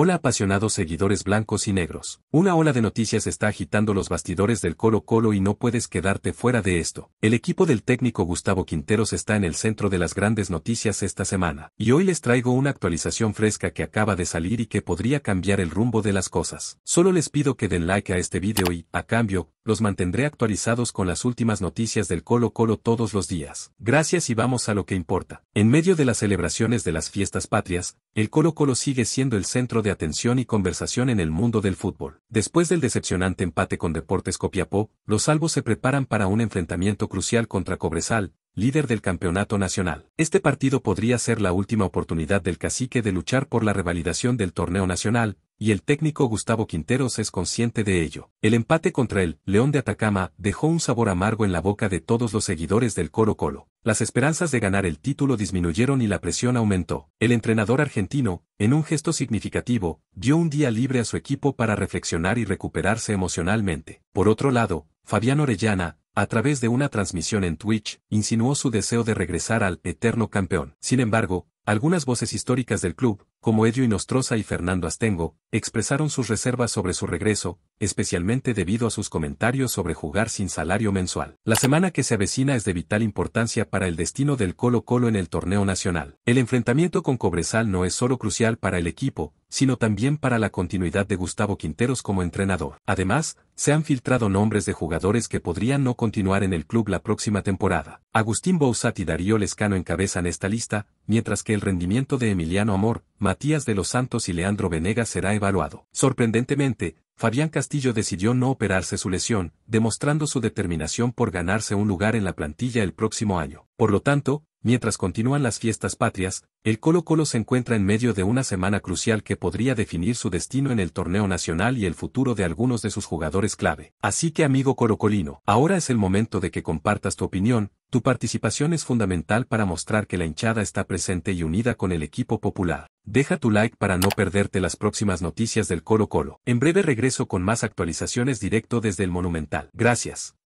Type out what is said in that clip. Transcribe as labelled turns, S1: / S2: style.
S1: Hola apasionados seguidores blancos y negros. Una ola de noticias está agitando los bastidores del Colo Colo y no puedes quedarte fuera de esto. El equipo del técnico Gustavo Quinteros está en el centro de las grandes noticias esta semana, y hoy les traigo una actualización fresca que acaba de salir y que podría cambiar el rumbo de las cosas. Solo les pido que den like a este video y, a cambio, los mantendré actualizados con las últimas noticias del Colo Colo todos los días. Gracias y vamos a lo que importa. En medio de las celebraciones de las fiestas patrias, el Colo Colo sigue siendo el centro de atención y conversación en el mundo del fútbol. Después del decepcionante empate con Deportes Copiapó, los salvos se preparan para un enfrentamiento crucial contra Cobresal, líder del campeonato nacional. Este partido podría ser la última oportunidad del cacique de luchar por la revalidación del torneo nacional, y el técnico Gustavo Quinteros es consciente de ello. El empate contra el León de Atacama dejó un sabor amargo en la boca de todos los seguidores del Coro Colo. Las esperanzas de ganar el título disminuyeron y la presión aumentó. El entrenador argentino, en un gesto significativo, dio un día libre a su equipo para reflexionar y recuperarse emocionalmente. Por otro lado, Fabián Orellana, a través de una transmisión en Twitch, insinuó su deseo de regresar al eterno campeón. Sin embargo, algunas voces históricas del club, como Edio nostrosa y Fernando Astengo, expresaron sus reservas sobre su regreso, especialmente debido a sus comentarios sobre jugar sin salario mensual. La semana que se avecina es de vital importancia para el destino del Colo Colo en el torneo nacional. El enfrentamiento con Cobresal no es solo crucial para el equipo, sino también para la continuidad de Gustavo Quinteros como entrenador. Además, se han filtrado nombres de jugadores que podrían no continuar en el club la próxima temporada. Agustín Bouzat y Darío Lescano encabezan esta lista, mientras que el rendimiento de Emiliano Amor, Matías de los Santos y Leandro Venegas será evaluado. Sorprendentemente, Fabián Castillo decidió no operarse su lesión, demostrando su determinación por ganarse un lugar en la plantilla el próximo año. Por lo tanto, Mientras continúan las fiestas patrias, el Colo Colo se encuentra en medio de una semana crucial que podría definir su destino en el torneo nacional y el futuro de algunos de sus jugadores clave. Así que amigo Colo-Colino, ahora es el momento de que compartas tu opinión, tu participación es fundamental para mostrar que la hinchada está presente y unida con el equipo popular. Deja tu like para no perderte las próximas noticias del Colo Colo. En breve regreso con más actualizaciones directo desde el Monumental. Gracias.